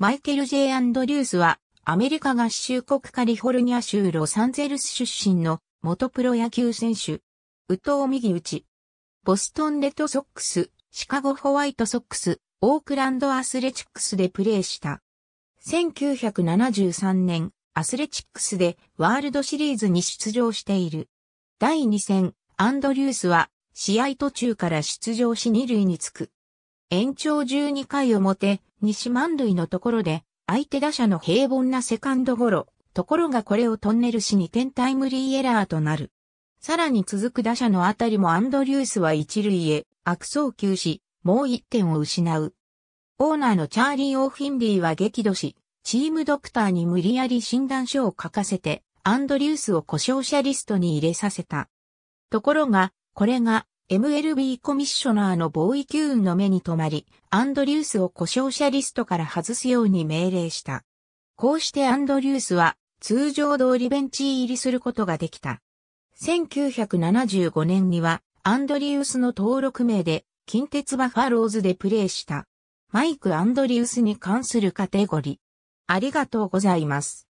マイケル・ J・ アンドリュースは、アメリカ合衆国カリフォルニア州ロサンゼルス出身の元プロ野球選手。宇藤右打ち。ボストンレッドソックス、シカゴホワイトソックス、オークランドアスレチックスでプレーした。1973年、アスレチックスでワールドシリーズに出場している。第2戦、アンドリュースは、試合途中から出場し2塁につく。延長12回表、西満塁のところで、相手打者の平凡なセカンドゴロ、ところがこれをトンネルし2点タイムリーエラーとなる。さらに続く打者のあたりもアンドリュースは一塁へ悪送球し、もう1点を失う。オーナーのチャーリー・オーフィンリーは激怒し、チームドクターに無理やり診断書を書かせて、アンドリュースを故障者リストに入れさせた。ところが、これが MLB コミッショナーのボーイ・キューンの目に留まり、アンドリュースを故障者リストから外すように命令した。こうしてアンドリュースは通常通りベンチ入りすることができた。1975年にはアンドリュースの登録名で近鉄バファローズでプレーした。マイク・アンドリュースに関するカテゴリー。ありがとうございます。